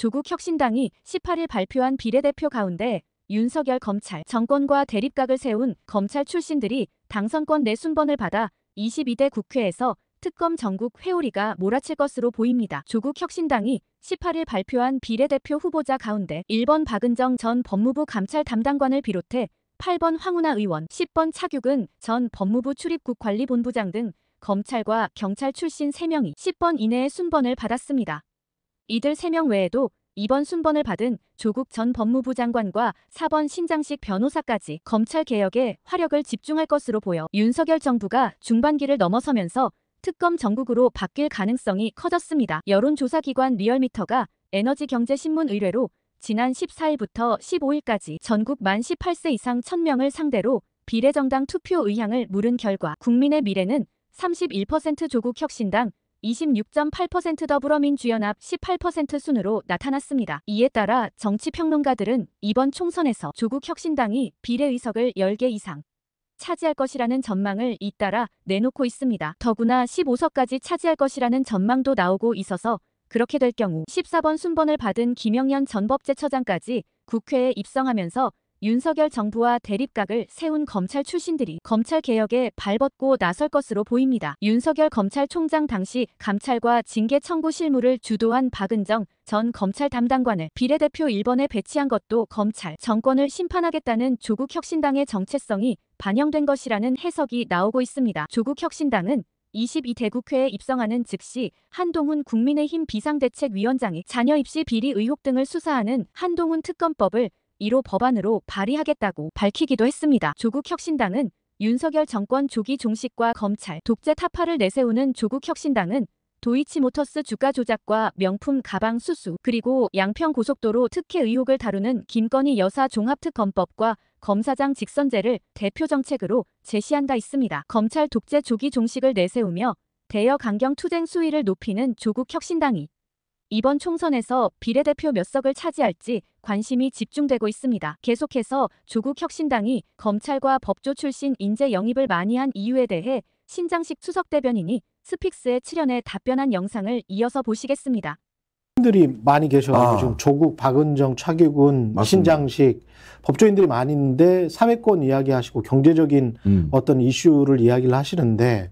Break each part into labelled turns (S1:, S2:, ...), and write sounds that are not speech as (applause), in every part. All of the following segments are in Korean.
S1: 조국 혁신당이 18일 발표한 비례대표 가운데 윤석열 검찰 정권과 대립각을 세운 검찰 출신들이 당선권 내순번을 받아 22대 국회에서 특검 전국 회오리가 몰아칠 것으로 보입니다. 조국 혁신당이 18일 발표한 비례대표 후보자 가운데 1번 박은정 전 법무부 감찰 담당관을 비롯해 8번 황운하 의원, 10번 차규근 전 법무부 출입국 관리본부장 등 검찰과 경찰 출신 3명이 10번 이내의 순번을 받았습니다. 이들 3명 외에도 이번 순번을 받은 조국 전 법무부 장관과 4번 신장식 변호사까지 검찰 개혁에 화력을 집중할 것으로 보여 윤석열 정부가 중반기를 넘어서면서 특검 전국으로 바뀔 가능성이 커졌습니다. 여론조사기관 리얼미터가 에너지경제신문 의뢰로 지난 14일부터 15일까지 전국 만 18세 이상 1000명을 상대로 비례정당 투표 의향을 물은 결과 국민의 미래는 31% 조국 혁신당, 26.8% 더불어민주연합 18% 순으로 나타났습니다. 이에 따라 정치평론가들은 이번 총선에서 조국 혁신당이 비례의석을 10개 이상 차지할 것이라는 전망을 잇따라 내놓고 있습니다. 더구나 15석까지 차지할 것이라는 전망도 나오고 있어서 그렇게 될 경우 14번 순번을 받은 김영년 전 법제처장까지 국회에 입성하면서 윤석열 정부와 대립각을 세운 검찰 출신들이 검찰개혁에 발벗고 나설 것으로 보입니다. 윤석열 검찰총장 당시 감찰과 징계 청구 실무를 주도한 박은정 전 검찰 담당관을 비례대표 1번에 배치한 것도 검찰 정권을 심판하겠다는 조국 혁신당의 정체성이 반영된 것이라는 해석이 나오고 있습니다. 조국 혁신당은 22대 국회에 입성하는 즉시 한동훈 국민의힘 비상대책위원장이 자녀 입시 비리 의혹 등을 수사하는 한동훈 특검법을 1호 법안으로 발의하겠다고 밝히기도 했습니다. 조국 혁신당은 윤석열 정권 조기 종식과 검찰, 독재 타파를 내세우는 조국 혁신당은 도이치모터스 주가 조작과 명품 가방 수수, 그리고 양평 고속도로 특혜 의혹을 다루는 김건희 여사 종합특검법과 검사장 직선제를 대표 정책으로 제시한 다 있습니다. 검찰 독재 조기 종식을 내세우며 대여 강경 투쟁 수위를 높이는 조국 혁신당이 이번 총선에서 비례대표 몇 석을 차지할지 관심이 집중되고 있습니다. 계속해서 조국 혁신당이 검찰과 법조 출신 인재 영입을 많이 한 이유에 대해 신장식 수석 대변인이 스픽스의 출연에 답변한 영상을 이어서 보시겠습니다.
S2: 들이 많이 계셔가지고 아. 지금 조국, 박은정, 차기군, 맞습니다. 신장식 법조인들이 많이 데 사회권 이야기하시고 경제적인 음. 어떤 이슈를 이야기를 하시는데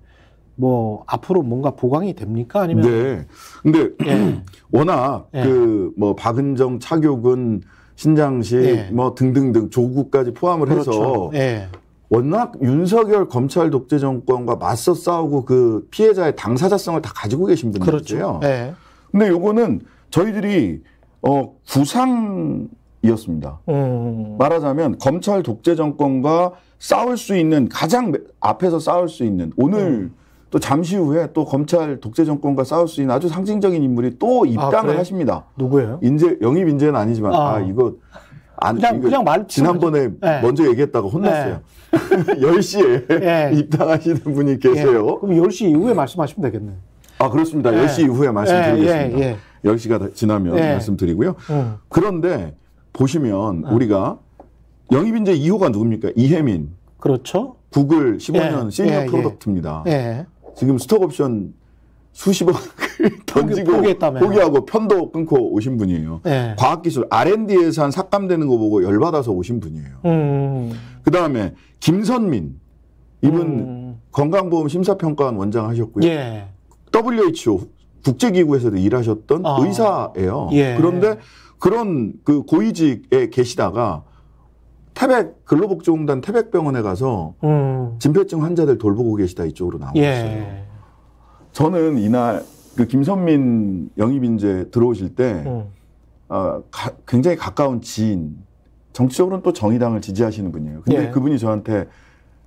S2: 뭐
S3: 앞으로 뭔가 보강이 됩니까? 아니면 네. 근데 예. (clears throat) 워낙 예. 그뭐 박은정, 차교근, 신장식 예. 뭐 등등등 조국까지 포함을 그렇죠. 해서 예. 워낙 윤석열 검찰 독재 정권과 맞서 싸우고 그 피해자의 당사자성을 다 가지고 계신 분들이죠. 그렇죠. 예. 근데 요거는 저희들이 어 구상 이었습니다.
S2: 음.
S3: 말하자면 검찰 독재 정권과 싸울 수 있는 가장 앞에서 싸울 수 있는 오늘 음. 또 잠시 후에 또 검찰 독재 정권과 싸울 수 있는 아주 상징적인 인물이 또 아, 입당을 아, 그래? 하십니다. 누구예요? 인재 영입 인재는 아니지만 아, 아 이거 안 그냥, 이거 그냥 말 지난번에 네. 먼저 얘기했다고 혼났어요. 네. 10시에 (laughs) 네. 입당하시는 분이 예. 계세요. 그럼 10시 이후에
S2: 말씀하시면 되겠네아
S3: 그렇습니다. 예. 10시 이후에 말씀드리겠습니다. 예. 10시가 예, 예. 지나면 네. 말씀드리고요. 음. 그런데 보시면 네. 우리가 영입 인재 2호가 누굽니까? 이혜민. 그렇죠. 구글 15년 시니어 프로덕트입니다. 지금 스톡옵션 수십억
S2: (laughs) 던지고 포기했다며. 포기하고
S3: 편도 끊고 오신 분이에요. 네. 과학기술 R&D에서 한 삭감되는 거 보고 열받아서 오신 분이에요. 음. 그 다음에 김선민 이분 음. 건강보험 심사평가원 원장 하셨고요. 예. WHO 국제기구에서도 일하셨던 아. 의사예요. 예. 그런데 그런 그 고위직에 계시다가 태백 근로복지공단 태백병원에 가서 음. 진폐증 환자들 돌보고 계시다 이쪽으로 나오셨어요. 예. 저는 이날 그 김선민 영입 인재 들어오실 때 음. 어, 가, 굉장히 가까운 지인 정치적으로는 또 정의당을 지지하시는 분이에요. 근데 예. 그분이 저한테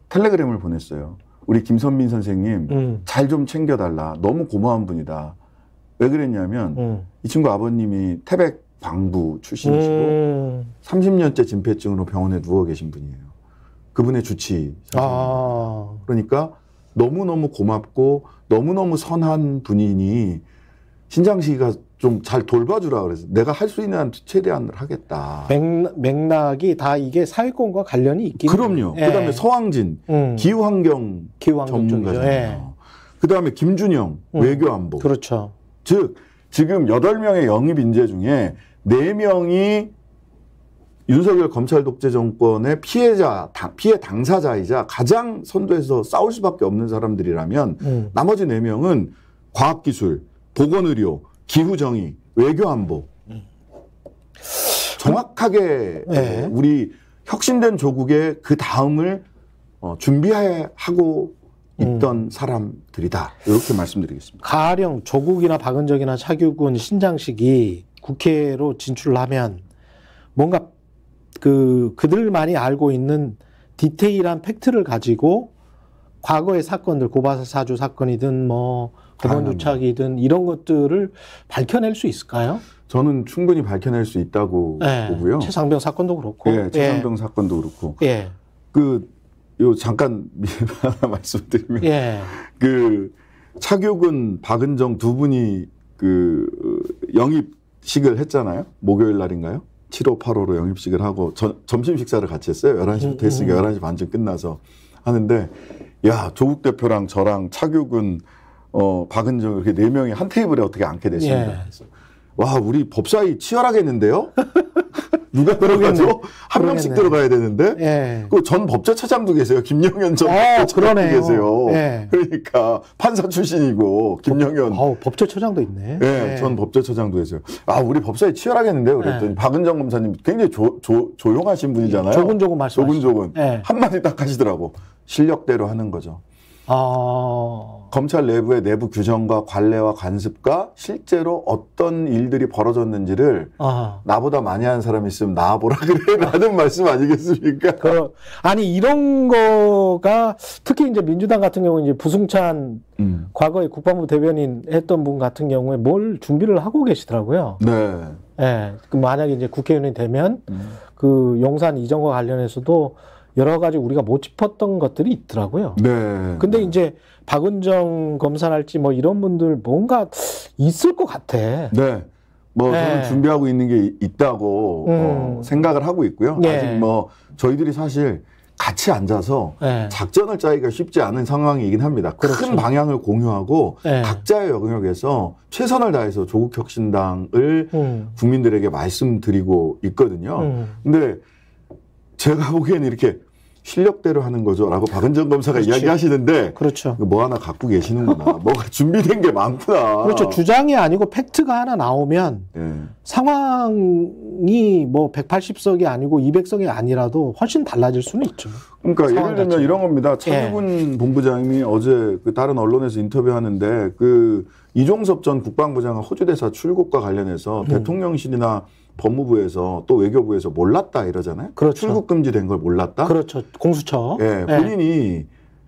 S3: 텔레그램을 보냈어요. 우리 김선민 선생님 음. 잘좀 챙겨달라. 너무 고마운 분이다. 왜 그랬냐면 음. 이 친구 아버님이 태백 방부 출신이시고
S2: 음.
S3: 30년째 진폐증으로 병원에 누워 계신 분이에요. 그분의 주치. 아. 그러니까 너무너무 고맙고 너무너무 선한 분이니 신장시가 좀 잘 돌봐주라 그래서 내가 할 수 있는 한 최대한을 하겠다. 맥락, 이다 이게 사회권과 관련이 있기 그럼요. 예. 그다음에 서황진 음. 기후환경, 기후환경 전문가잖 예. 그다음에 김준영 음. 외교안보. 그렇죠. 즉 지금 여덟 명의 영입 인재 중에 4 명이 윤석열 검찰 독재 정권의 피해자, 당, 피해 당사자이자 가장 선두에서 싸울 수밖에 없는 사람들이라면 음. 나머지 4 명은 과학기술, 보건의료, 기후정의, 외교안보. 정확하게 네. 우리 혁신된 조국의 그 다음을 어, 준비하고 음. 있던 음. 사람들이다. 이렇게 말씀드리겠습니다.
S2: 가령 조국이나 박은정이나 차규군, 신장식이 국회로 진출 하면 뭔가 그 그들만이 알고 있는 디테일한 팩트를 가지고 과거의 사건들 고바사 사주 사건이든 뭐 법원 조착이든 이런 것들을 밝혀낼 수 있을까요? 저는 충분히
S3: 밝혀낼 수 있다고 예, 보고요. 최상병
S2: 사건도 그렇고. 예, 예. 최상병
S3: 예. 사건도 그렇고. 예. 그, 요, 잠깐, 하나 (laughs) 말씀드리면. 예. 그, 차교근, 박은정 두 분이 그, 영입 식을 했잖아요. 목요일 날인가요? 7호, 8호로 영입식을 하고 저, 점심 식사를 같이 했어요. 11시부터 했으니까 11시 반쯤 끝나서 하는데 야 조국 대표랑 저랑 차규근 어 박은정 이렇게 네 명이 한 테이블에 어떻게 앉게 됐습니까 예. 와 우리 법사위 치열하겠는데요? 누가 들어가죠? 한 명씩 들어가야 되는데 예. 그 전 법제처장도 계세요. 김영현 전법제처장도 어, 계세요. 예. 그러니까 판사 출신이고 김영현 법, 어, 법조처장도 있네. 예, 예. 전법제처장도 계세요. 아 우리 법사에 치열하겠는데요. 그랬더니 예. 박은정 검사님 굉장히 조, 조, 조용하신 분이잖아요. 조근조근 말씀 조근조근 예. 한마디 딱 하시더라고. 실력대로 하는 거죠. 아... 검찰 내부의 내부 규정과 관례와 관습과 실제로 어떤 일들이 벌어졌는지를 아... 나보다 많이 한 사람이 있으면 나와보라 (laughs) 그래라는 말씀 아니겠습니까? 그, 아니
S2: 이런 거가 특히 이제 민주당 같은 경우 이제 부승찬 음. 과거에 국방부 대변인 했던 분 같은 경우에 뭘 준비를 하고 계시더라고요. 네. 예. 네, 그 만약에 이제 국회의원이 되면 음. 그 용산 이전과 관련해서도 여러 가지 우리가 못 짚었던 것들이 있더라고요. 네. 근데 이제 박은정 검사랄지 뭐 이런 분들 뭔가
S3: 있을 것 같아. 네. 뭐 네. 저는 준비하고 있는 게 있다고 음. 어, 생각을 하고 있고요. 네. 아직 뭐 저희들이 사실 같이 앉아서 네. 작전을 짜기가 쉽지 않은 상황이긴 합니다. 그렇죠. 큰 방향을 공유하고 네. 각자의 영역에서 최선을 다해서 조국 혁신당을 음. 국민들에게 말씀드리고 있거든요. 음. 근데 제가 보기엔 이렇게 실력대로 하는 거죠라고 박은정 검사가 그렇지. 이야기하시는데 그렇죠. 그 뭐 하나 갖고 계시는구나. (laughs) 뭐가 준비된 게 많구나. 그렇죠.
S2: 주장이 아니고 팩트가 하나 나오면 네. 상황이 뭐 180석이 아니고 200석이 아니라도 훨씬 달라질 수는 있죠.
S1: 그러니까 예를 들면 같은.
S3: 이런 겁니다. 차기훈 예. 본부장이 어제 그 다른 언론에서 인터뷰하는데 그 이종섭 전 국방부장은 호주 대사 출국과 관련해서 음. 대통령실이나 법무부에서 또 외교부에서 몰랐다 이러잖아요. 그렇죠. 출국 금지된 걸 몰랐다. 그렇죠. 공수처. 예, 예, 본인이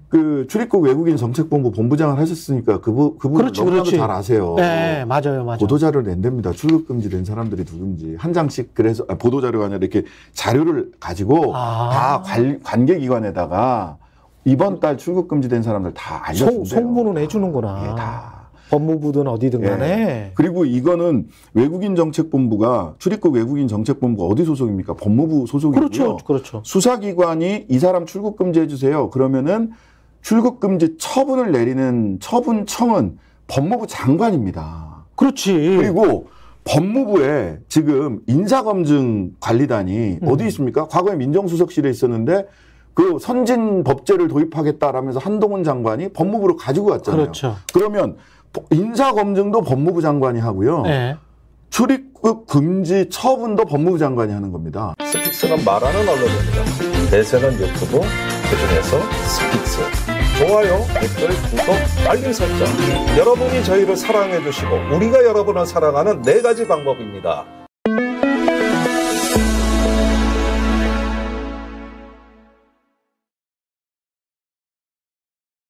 S3: 그 출입국 외국인 정책본부 본부장을 하셨으니까 그 그분 그분 너무나도 잘 아세요. 네, 맞아요, 맞아요. 보도자료를 낸답니다. 출국 금지된 사람들이 누군지 한 장씩 그래서 아, 보도자료가 아니라 이렇게 자료를 가지고 아. 다 관, 관계기관에다가 이번 그 달 출국 금지된 사람들 다 알려준대요. 소, 소문은 해주는구나. 예, 다. 법무부든 어디든 간에. 예. 그리고 이거는 외국인 정책본부가 출입국 외국인 정책본부가 어디 소속입니까? 법무부 소속이고요. 그렇죠. 그렇죠. 수사기관이 이 사람 출국 금지해 주세요. 그러면은 출국 금지 처분을 내리는 처분청은 법무부 장관입니다. 그렇지. 그리고 법무부에 지금 인사검증 관리단이 음. 어디 있습니까? 과거에 민정수석실에 있었는데 그 선진 법제를 도입하겠다라면서 한동훈 장관이 법무부로 가지고 갔잖아요. 그렇죠. 그러면 인사 검증도 법무부 장관이 하고요. 네. 출입국 금지 처분도 법무부 장관이 하는 겁니다. 스픽스는
S2: 말하는 언론입니다. 대세는 유튜브,
S3: 그중에서 스픽스. 좋아요, 댓글, 구독, 알림 설정. 여러분이 저희를 사랑해주시고 우리가 여러분을 사랑하는 네 가지 방법입니다.